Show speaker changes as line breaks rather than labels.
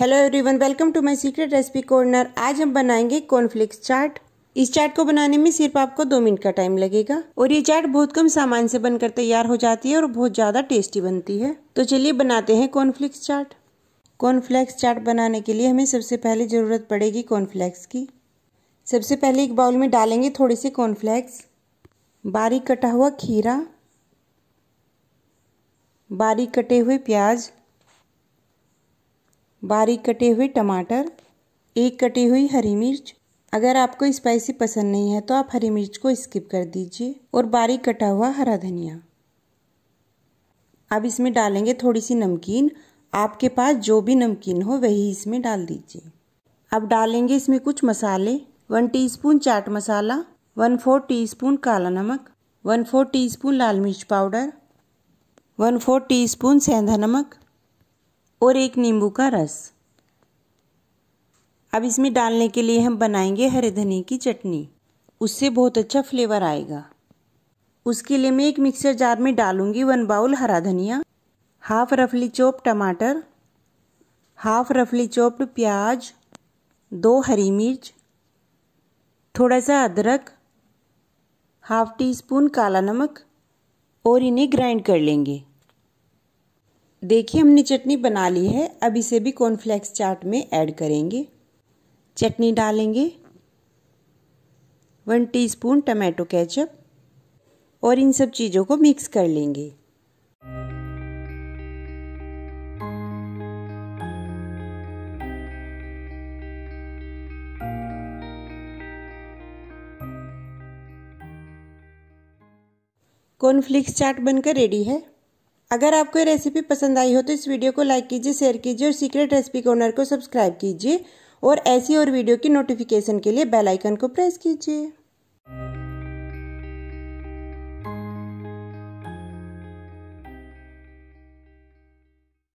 hello everyone welcome to my secret recipe corner आज हम बनाएंगे कॉर्नफ्लेक्स चाट इस चाट को बनाने में सिर्फ आपको दो मिनट का टाइम लगेगा और ये चाट बहुत कम सामान से बनकर तैयार हो जाती है और बहुत ज़्यादा टेस्टी बनती है तो चलिए बनाते हैं कॉर्नफ्लेक्स चाट कॉर्नफ्लेक्स चाट बनाने के लिए हमें सबसे पहले ज़रूरत पड़ेगी कॉर्नफ्लेक्स की सबसे पहले एक बाउल में डालेंगे थोड़े से कॉर्नफ्लेक्स बारीक कटा हुआ खीरा बारीक कटे हुए प्याज़ बारीक कटे हुए टमाटर एक कटी हुई हरी मिर्च अगर आपको स्पाइसी पसंद नहीं है तो आप हरी मिर्च को स्किप कर दीजिए और बारीक कटा हुआ हरा धनिया अब इसमें डालेंगे थोड़ी सी नमकीन आपके पास जो भी नमकीन हो वही इसमें डाल दीजिए अब डालेंगे इसमें कुछ मसाले one teaspoon chaat masala one four teaspoon काला नमक वन फोर टीस्पून लाल मिर्च पाउडर वन फोर टीस्पून सेंधा नमक और एक नींबू का रस अब इसमें डालने के लिए हम बनाएंगे हरे धनिए की चटनी उससे बहुत अच्छा फ्लेवर आएगा उसके लिए मैं एक मिक्सर जार में डालूंगी वन बाउल हरा धनिया हाफ रफली चॉप टमाटर हाफ रफली चॉप्ड प्याज दो हरी मिर्च थोड़ा सा अदरक हाफ टी स्पून काला नमक और इन्हें ग्राइंड कर लेंगे देखिए हमने चटनी बना ली है अब इसे भी कॉर्नफ्लेक्स चाट में ऐड करेंगे चटनी डालेंगे वन टीस्पून टमाटो केचप और इन सब चीज़ों को मिक्स कर लेंगे कॉर्नफ्लेक्स चाट बनकर रेडी है अगर आपको ये रेसिपी पसंद आई हो तो इस वीडियो को लाइक कीजिए शेयर कीजिए और सीक्रेट रेसिपी कॉर्नर को सब्सक्राइब कीजिए और ऐसी और वीडियो की नोटिफिकेशन के लिए बेल आइकन को प्रेस कीजिए